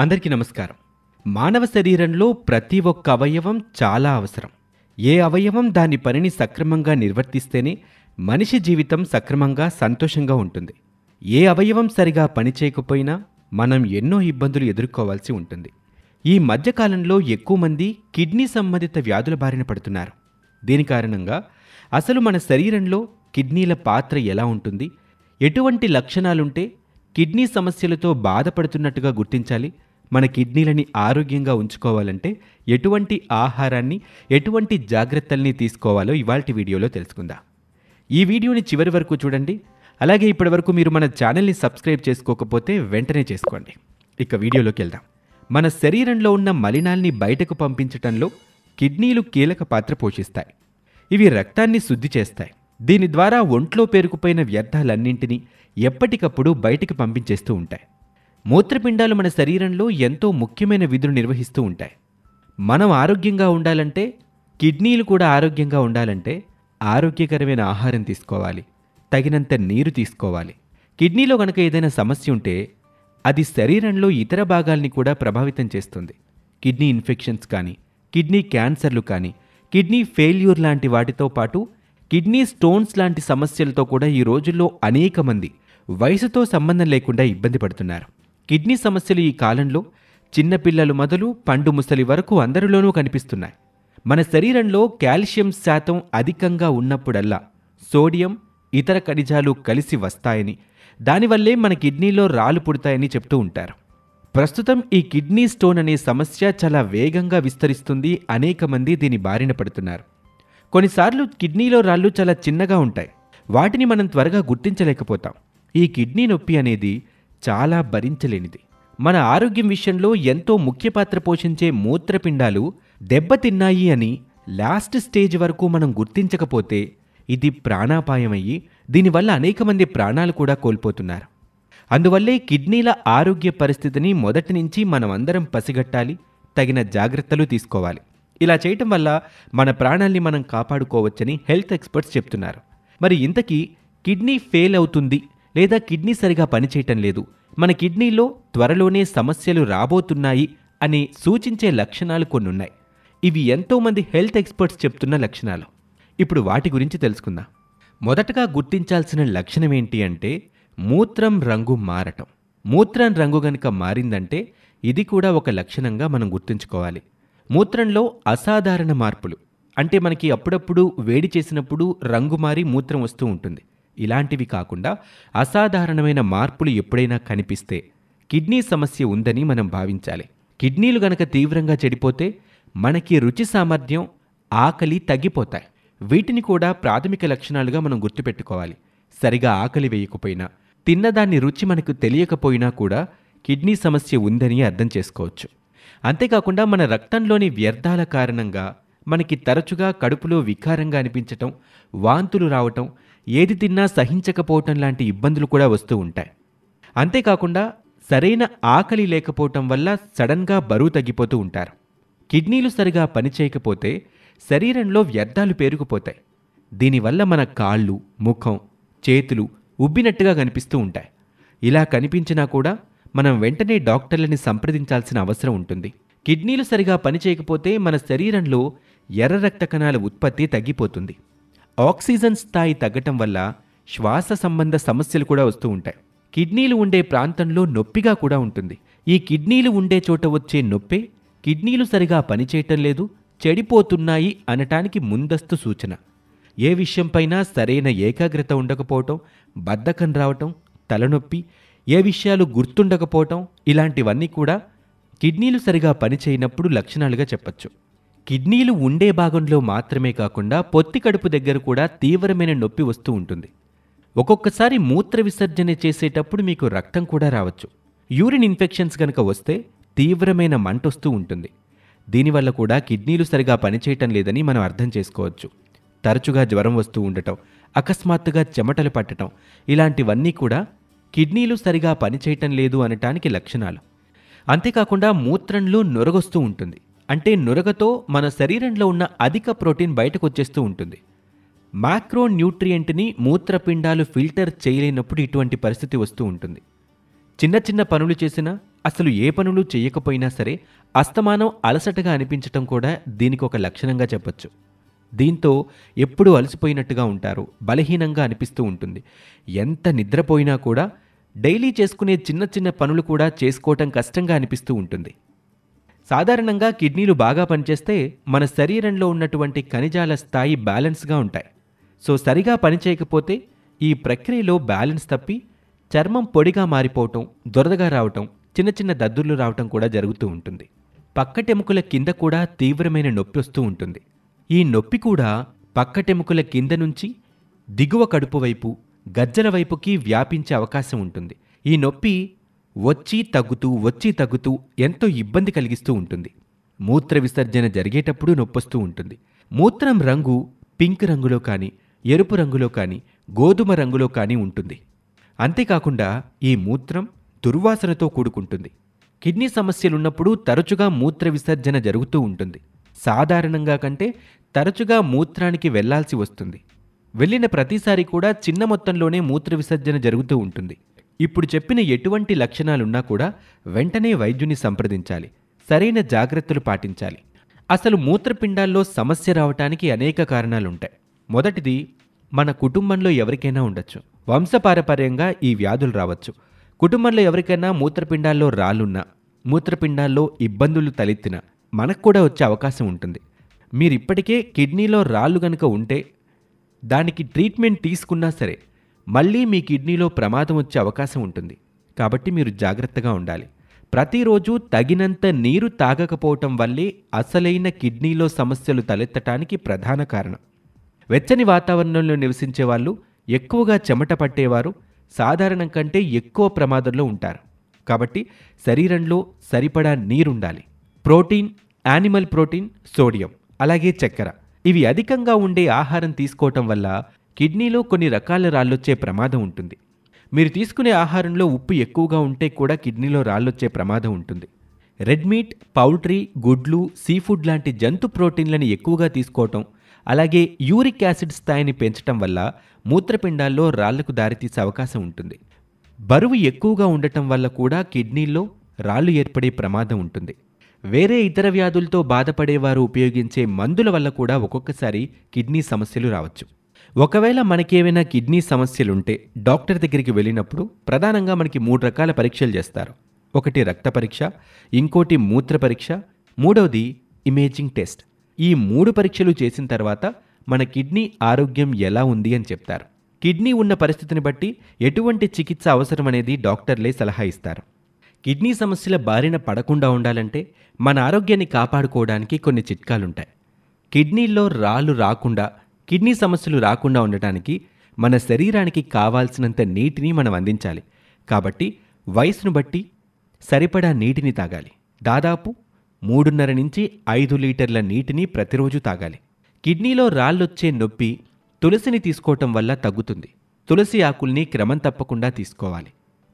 అందరికీ నమస్కారం మానవ శరీరంలో ప్రతి ఒక్క అవయవం చాలా అవసరం ఏ అవయవం దాని పనిని సక్రమంగా నిర్వర్తిస్తేనే మనిషి జీవితం సక్రమంగా సంతోషంగా ఉంటుంది ఏ అవయవం సరిగా పనిచేయకపోయినా మనం ఎన్నో ఇబ్బందులు ఎదుర్కోవాల్సి ఉంటుంది ఈ మధ్యకాలంలో ఎక్కువ మంది కిడ్నీ సంబంధిత వ్యాధుల బారిన పడుతున్నారు దీని కారణంగా అసలు మన శరీరంలో కిడ్నీల పాత్ర ఎలా ఉంటుంది ఎటువంటి లక్షణాలుంటే కిడ్నీ సమస్యలతో బాధపడుతున్నట్టుగా గుర్తించాలి మన కిడ్నీలని ఆరోగ్యంగా ఉంచుకోవాలంటే ఎటువంటి ఆహారాన్ని ఎటువంటి జాగ్రత్తల్ని తీసుకోవాలో ఇవాళ వీడియోలో తెలుసుకుందాం ఈ వీడియోని చివరి వరకు చూడండి అలాగే ఇప్పటివరకు మీరు మన ఛానల్ని సబ్స్క్రైబ్ చేసుకోకపోతే వెంటనే చేసుకోండి ఇక వీడియోలోకి వెళ్దాం మన శరీరంలో ఉన్న మలినాల్ని బయటకు పంపించటంలో కిడ్నీలు కీలక పాత్ర పోషిస్తాయి ఇవి రక్తాన్ని శుద్ధి చేస్తాయి దీని ద్వారా ఒంట్లో పేరుకుపోయిన వ్యర్థాలన్నింటినీ ఎప్పటికప్పుడు బయటికి పంపించేస్తూ ఉంటాయి మూత్రపిండాలు మన శరీరంలో ఎంతో ముఖ్యమైన విధులు నిర్వహిస్తూ ఉంటాయి మనం ఆరోగ్యంగా ఉండాలంటే కిడ్నీలు కూడా ఆరోగ్యంగా ఉండాలంటే ఆరోగ్యకరమైన ఆహారం తీసుకోవాలి తగినంత నీరు తీసుకోవాలి కిడ్నీలో కనుక ఏదైనా సమస్య ఉంటే అది శరీరంలో ఇతర భాగాల్ని కూడా ప్రభావితం చేస్తుంది కిడ్నీ ఇన్ఫెక్షన్స్ కానీ కిడ్నీ క్యాన్సర్లు కానీ కిడ్నీ ఫెయిల్యూర్ లాంటి వాటితో పాటు కిడ్నీ స్టోన్స్ లాంటి సమస్యలతో కూడా ఈ రోజుల్లో అనేక మంది వయసుతో సంబంధం లేకుండా ఇబ్బంది పడుతున్నారు కిడ్నీ సమస్యలు ఈ కాలంలో చిన్నపిల్లలు మొదలు పండు ముసలి వరకు అందరిలోనూ కనిపిస్తున్నాయి మన శరీరంలో కాల్షియం శాతం అధికంగా ఉన్నప్పుడల్లా సోడియం ఇతర ఖనిజాలు కలిసి వస్తాయని దానివల్లే మన కిడ్నీలో రాళ్ళు పుడతాయని చెప్తూ ఉంటారు ప్రస్తుతం ఈ కిడ్నీ స్టోన్ అనే సమస్య చాలా వేగంగా విస్తరిస్తుంది అనేక మంది దీని బారిన పడుతున్నారు కొన్నిసార్లు కిడ్నీలో రాళ్ళు చాలా చిన్నగా ఉంటాయి వాటిని మనం త్వరగా గుర్తించలేకపోతాం ఈ కిడ్నీ నొప్పి అనేది చాలా భరించలేనిది మన ఆరోగ్యం విషయంలో ఎంతో ముఖ్య పాత్ర పోషించే మూత్రపిండాలు దెబ్బతిన్నాయి అని లాస్ట్ స్టేజ్ వరకు మనం గుర్తించకపోతే ఇది ప్రాణాపాయమయ్యి దీనివల్ల అనేక మంది ప్రాణాలు కూడా కోల్పోతున్నారు అందువల్లే కిడ్నీల ఆరోగ్య పరిస్థితిని మొదటి నుంచి మనమందరం పసిగట్టాలి తగిన జాగ్రత్తలు తీసుకోవాలి ఇలా చేయటం వల్ల మన ప్రాణాల్ని మనం కాపాడుకోవచ్చని హెల్త్ ఎక్స్పర్ట్స్ చెప్తున్నారు మరి ఇంతకీ కిడ్నీ ఫెయిల్ అవుతుంది లేదా కిడ్నీ సరిగా పనిచేయటం లేదు మన కిడ్నీలో త్వరలోనే సమస్యలు రాబోతున్నాయి అని సూచించే లక్షణాలు కొన్నున్నాయి ఇవి ఎంతోమంది హెల్త్ ఎక్స్పర్ట్స్ చెప్తున్న లక్షణాలు ఇప్పుడు వాటి గురించి తెలుసుకుందాం మొదటగా గుర్తించాల్సిన లక్షణం ఏంటి అంటే మూత్రం రంగు మారటం మూత్రం రంగు గనుక మారిందంటే ఇది కూడా ఒక లక్షణంగా మనం గుర్తుంచుకోవాలి మూత్రంలో అసాధారణ మార్పులు అంటే మనకి అప్పుడప్పుడు వేడి చేసినప్పుడు రంగు మారి మూత్రం వస్తూ ఉంటుంది ఇలాంటివి కాకుండా అసాధారణమైన మార్పులు ఎప్పుడైనా కనిపిస్తే కిడ్నీ సమస్య ఉందని మనం భావించాలి కిడ్నీలు గనక తీవ్రంగా చెడిపోతే మనకి రుచి సామర్థ్యం ఆకలి తగ్గిపోతాయి వీటిని కూడా ప్రాథమిక లక్షణాలుగా మనం గుర్తుపెట్టుకోవాలి సరిగా ఆకలి వేయకపోయినా తిన్నదాన్ని రుచి మనకు తెలియకపోయినా కూడా కిడ్నీ సమస్య ఉందని అర్థం చేసుకోవచ్చు అంతేకాకుండా మన రక్తంలోని వ్యర్థాల కారణంగా మనకి తరచుగా కడుపులో వికారంగా అనిపించటం వాంతులు రావటం ఏది తిన్నా సహించకపోవటం లాంటి ఇబ్బందులు కూడా వస్తూ ఉంటాయి అంతేకాకుండా సరైన ఆకలి లేకపోవటం వల్ల సడన్గా బరువు తగ్గిపోతూ ఉంటారు కిడ్నీలు సరిగా పనిచేయకపోతే శరీరంలో వ్యర్థాలు పేరుకుపోతాయి దీనివల్ల మన కాళ్ళు ముఖం చేతులు ఉబ్బినట్టుగా కనిపిస్తూ ఉంటాయి ఇలా కనిపించినా కూడా మనం వెంటనే డాక్టర్లని సంప్రదించాల్సిన అవసరం ఉంటుంది కిడ్నీలు సరిగా పనిచేయకపోతే మన శరీరంలో ఎర్ర రక్త కణాల ఉత్పత్తి తగ్గిపోతుంది ఆక్సిజన్ స్థాయి తగ్గటం వల్ల శ్వాస సంబంధ సమస్యలు కూడా వస్తూ ఉంటాయి కిడ్నీలు ఉండే ప్రాంతంలో నొప్పిగా కూడా ఉంటుంది ఈ కిడ్నీలు ఉండే చోట వచ్చే నొప్పే కిడ్నీలు సరిగా పనిచేయటం లేదు చెడిపోతున్నాయి అనటానికి ముందస్తు సూచన ఏ విషయంపైనా సరైన ఏకాగ్రత ఉండకపోవటం బద్ధకం రావటం తలనొప్పి ఏ విషయాలు గుర్తుండకపోవటం ఇలాంటివన్నీ కూడా కిడ్నీలు సరిగా పనిచేయనప్పుడు లక్షణాలుగా చెప్పచ్చు కిడ్నీలు ఉండే భాగంలో మాత్రమే కాకుండా పొత్తి కడుపు దగ్గర కూడా తీవ్రమైన నొప్పి వస్తూ ఉంటుంది ఒక్కొక్కసారి మూత్ర విసర్జన చేసేటప్పుడు మీకు రక్తం కూడా రావచ్చు యూరిన్ ఇన్ఫెక్షన్స్ కనుక వస్తే తీవ్రమైన మంటొస్తూ ఉంటుంది దీనివల్ల కూడా కిడ్నీలు సరిగా పనిచేయటం లేదని మనం అర్థం చేసుకోవచ్చు తరచుగా జ్వరం వస్తూ ఉండటం అకస్మాత్తుగా చెమటలు పట్టడం ఇలాంటివన్నీ కూడా కిడ్నీలు సరిగా పనిచేయటం లేదు అనటానికి లక్షణాలు అంతేకాకుండా మూత్రంలో నొరగొస్తూ ఉంటుంది అంటే నురగతో మన శరీరంలో ఉన్న అధిక ప్రోటీన్ బయటకు వచ్చేస్తూ ఉంటుంది మాక్రోన్యూట్రియంట్ని మూత్రపిండాలు ఫిల్టర్ చేయలేనప్పుడు ఇటువంటి పరిస్థితి వస్తూ ఉంటుంది చిన్న చిన్న పనులు చేసినా అసలు ఏ పనులు చేయకపోయినా సరే అస్తమానం అలసటగా అనిపించటం కూడా దీనికి ఒక లక్షణంగా చెప్పచ్చు దీంతో ఎప్పుడూ అలసిపోయినట్టుగా ఉంటారు బలహీనంగా అనిపిస్తూ ఉంటుంది ఎంత నిద్రపోయినా కూడా డైలీ చేసుకునే చిన్న చిన్న పనులు కూడా చేసుకోవటం కష్టంగా అనిపిస్తూ ఉంటుంది సాధారణంగా కిడ్నీలు బాగా పనిచేస్తే మన శరీరంలో ఉన్నటువంటి ఖనిజాల స్థాయి బ్యాలెన్స్గా ఉంటాయి సో సరిగా పనిచేయకపోతే ఈ ప్రక్రియలో బ్యాలెన్స్ తప్పి చర్మం పొడిగా మారిపోవటం దురదగా రావటం చిన్న చిన్న దద్దుర్లు రావటం కూడా జరుగుతూ ఉంటుంది పక్కటెముకల కింద కూడా తీవ్రమైన నొప్పి వస్తూ ఉంటుంది ఈ నొప్పి కూడా పక్కటెముకల కింద నుంచి దిగువ కడుపు వైపు గజ్జల వైపుకి వ్యాపించే అవకాశం ఉంటుంది ఈ నొప్పి వచ్చి తగ్గుతూ వచ్చి తగ్గుతూ ఎంతో ఇబ్బంది కలిగిస్తూ ఉంటుంది మూత్ర విసర్జన జరిగేటప్పుడు నొప్పొస్తూ ఉంటుంది మూత్రం రంగు పింక్ రంగులో కానీ ఎరుపు రంగులో కానీ గోధుమ రంగులో కానీ ఉంటుంది అంతేకాకుండా ఈ మూత్రం దుర్వాసనతో కూడుకుంటుంది కిడ్నీ సమస్యలున్నప్పుడు తరచుగా మూత్ర విసర్జన జరుగుతూ ఉంటుంది సాధారణంగా కంటే తరచుగా మూత్రానికి వెళ్లాల్సి వస్తుంది వెళ్ళిన ప్రతిసారి కూడా చిన్న మొత్తంలోనే మూత్ర విసర్జన జరుగుతూ ఉంటుంది ఇప్పుడు చెప్పిన ఎటువంటి లక్షణాలున్నా కూడా వెంటనే వైద్యుని సంప్రదించాలి సరైన జాగ్రత్తలు పాటించాలి అసలు మూత్రపిండాల్లో సమస్య రావటానికి అనేక కారణాలుంటాయి మొదటిది మన కుటుంబంలో ఎవరికైనా ఉండొచ్చు వంశపారపర్యంగా ఈ వ్యాధులు రావచ్చు కుటుంబంలో ఎవరికైనా మూత్రపిండాల్లో రాళ్ళున్నా మూత్రపిండాల్లో ఇబ్బందులు తలెత్తినా మనకు కూడా వచ్చే అవకాశం ఉంటుంది మీరు ఇప్పటికే కిడ్నీలో రాళ్ళు గనుక ఉంటే దానికి ట్రీట్మెంట్ తీసుకున్నా సరే మళ్ళీ మీ కిడ్నీలో ప్రమాదం వచ్చే అవకాశం ఉంటుంది కాబట్టి మీరు జాగ్రత్తగా ఉండాలి ప్రతిరోజు తగినంత నీరు తాగకపోవటం వల్లే అసలైన కిడ్నీలో సమస్యలు తలెత్తటానికి ప్రధాన కారణం వెచ్చని వాతావరణంలో నివసించే వాళ్ళు ఎక్కువగా చెమట పట్టేవారు సాధారణం కంటే ఎక్కువ ప్రమాదంలో ఉంటారు కాబట్టి శరీరంలో సరిపడా నీరుండాలి ప్రోటీన్ యానిమల్ ప్రోటీన్ సోడియం అలాగే చక్కెర ఇవి అధికంగా ఉండే ఆహారం తీసుకోవటం వల్ల కిడ్నీలో కొన్ని రకాల రాళ్ళొచ్చే ప్రమాదం ఉంటుంది మీరు తీసుకునే ఆహారంలో ఉప్పు ఎక్కువగా ఉంటే కూడా కిడ్నీలో రాళ్ళొచ్చే ప్రమాదం ఉంటుంది రెడ్ మీట్ పౌల్ట్రీ గుడ్లు సీఫుడ్ లాంటి జంతు ప్రోటీన్లను ఎక్కువగా తీసుకోవటం అలాగే యూరిక్ యాసిడ్ స్థాయిని పెంచటం వల్ల మూత్రపిండాల్లో రాళ్లకు దారితీసే అవకాశం ఉంటుంది బరువు ఎక్కువగా ఉండటం వల్ల కూడా కిడ్నీల్లో రాళ్ళు ఏర్పడే ప్రమాదం ఉంటుంది వేరే ఇతర వ్యాధులతో బాధపడేవారు ఉపయోగించే మందుల వల్ల కూడా ఒక్కొక్కసారి కిడ్నీ సమస్యలు రావచ్చు ఒకవేళ మనకేమైనా కిడ్నీ సమస్యలుంటే డాక్టర్ దగ్గరికి వెళ్ళినప్పుడు ప్రధానంగా మనకి మూడు రకాల పరీక్షలు చేస్తారు ఒకటి రక్త పరీక్ష ఇంకోటి మూత్ర పరీక్ష మూడవది ఇమేజింగ్ టెస్ట్ ఈ మూడు పరీక్షలు చేసిన తర్వాత మన కిడ్నీ ఆరోగ్యం ఎలా ఉంది అని చెప్తారు కిడ్నీ ఉన్న పరిస్థితిని బట్టి ఎటువంటి చికిత్స అవసరం అనేది డాక్టర్లే సలహా ఇస్తారు కిడ్నీ సమస్యల బారిన పడకుండా ఉండాలంటే మన ఆరోగ్యాన్ని కాపాడుకోవడానికి కొన్ని చిట్కాలుంటాయి కిడ్నీలో రాళ్ళు రాకుండా కిడ్నీ సమస్యలు రాకుండా ఉండటానికి మన శరీరానికి కావాల్సినంత నీటిని మనం అందించాలి కాబట్టి వయసును బట్టి సరిపడా నీటిని తాగాలి దాదాపు మూడున్నర నుంచి ఐదు లీటర్ల నీటిని ప్రతిరోజు తాగాలి కిడ్నీలో రాళ్ళొచ్చే నొప్పి తులసిని తీసుకోవటం వల్ల తగ్గుతుంది తులసి ఆకుల్ని క్రమం తప్పకుండా తీసుకోవాలి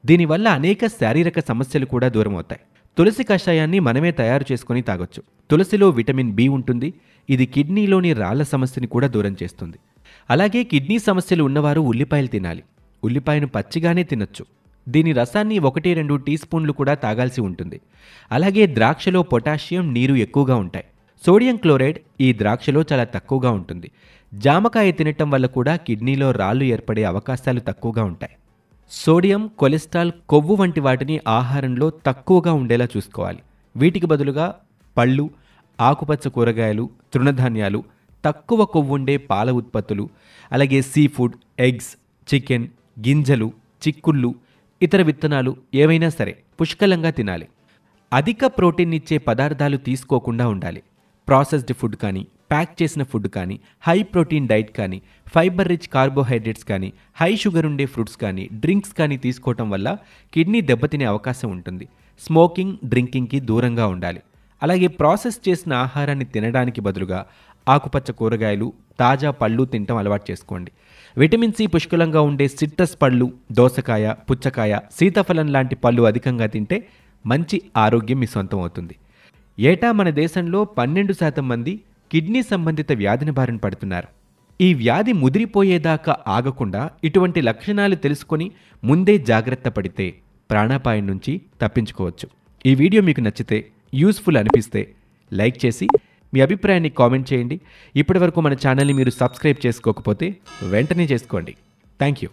దీనివల్ల అనేక శారీరక సమస్యలు కూడా దూరమవుతాయి తులసి కషాయాన్ని మనమే తయారు చేసుకుని తాగొచ్చు తులసిలో విటమిన్ బి ఉంటుంది ఇది కిడ్నీలోని రాళ్ల సమస్యని కూడా దూరం చేస్తుంది అలాగే కిడ్నీ సమస్యలు ఉన్నవారు ఉల్లిపాయలు తినాలి ఉల్లిపాయను పచ్చిగానే తినొచ్చు దీని రసాన్ని ఒకటి రెండు టీ స్పూన్లు కూడా తాగాల్సి ఉంటుంది అలాగే ద్రాక్షలో పొటాషియం నీరు ఎక్కువగా ఉంటాయి సోడియం క్లోరైడ్ ఈ ద్రాక్షలో చాలా తక్కువగా ఉంటుంది జామకాయ తినటం వల్ల కూడా కిడ్నీలో రాళ్ళు ఏర్పడే అవకాశాలు తక్కువగా ఉంటాయి సోడియం కొలెస్ట్రాల్ కొవ్వు వంటి వాటిని ఆహారంలో తక్కువగా ఉండేలా చూసుకోవాలి వీటికి బదులుగా పళ్ళు ఆకుపచ్చ కూరగాయలు తృణధాన్యాలు తక్కువ కొవ్వు ఉండే పాల ఉత్పత్తులు అలాగే సీ ఫుడ్ ఎగ్స్ చికెన్ గింజలు చిక్కుళ్ళు ఇతర విత్తనాలు ఏవైనా సరే పుష్కలంగా తినాలి అధిక ప్రోటీన్ ఇచ్చే పదార్థాలు తీసుకోకుండా ఉండాలి ప్రాసెస్డ్ ఫుడ్ కానీ ప్యాక్ చేసిన ఫుడ్ కానీ హై ప్రోటీన్ డైట్ కానీ ఫైబర్ రిచ్ కార్బోహైడ్రేట్స్ కానీ హై షుగర్ ఉండే ఫ్రూట్స్ కానీ డ్రింక్స్ కానీ తీసుకోవటం వల్ల కిడ్నీ దెబ్బతినే అవకాశం ఉంటుంది స్మోకింగ్ డ్రింకింగ్కి దూరంగా ఉండాలి అలాగే ప్రాసెస్ చేసిన ఆహారాన్ని తినడానికి బదులుగా ఆకుపచ్చ కూరగాయలు తాజా పళ్ళు తినటం అలవాటు చేసుకోండి విటమిన్ సి పుష్కలంగా ఉండే సిట్రస్ పళ్ళు దోసకాయ పుచ్చకాయ సీతాఫలం లాంటి పళ్ళు అధికంగా తింటే మంచి ఆరోగ్యం మీ సొంతం అవుతుంది ఏటా మన దేశంలో పన్నెండు శాతం మంది కిడ్నీ సంబంధిత వ్యాధిని బారిన పడుతున్నారు ఈ వ్యాధి ముదిరిపోయేదాకా ఆగకుండా ఇటువంటి లక్షణాలు తెలుసుకొని ముందే జాగ్రత్త పడితే ప్రాణాపాయం నుంచి తప్పించుకోవచ్చు ఈ వీడియో మీకు నచ్చితే యూస్ఫుల్ అనిపిస్తే లైక్ చేసి మీ అభిప్రాయాన్ని కామెంట్ చేయండి ఇప్పటివరకు మన ఛానల్ని మీరు సబ్స్క్రైబ్ చేసుకోకపోతే వెంటనే చేసుకోండి థ్యాంక్ యూ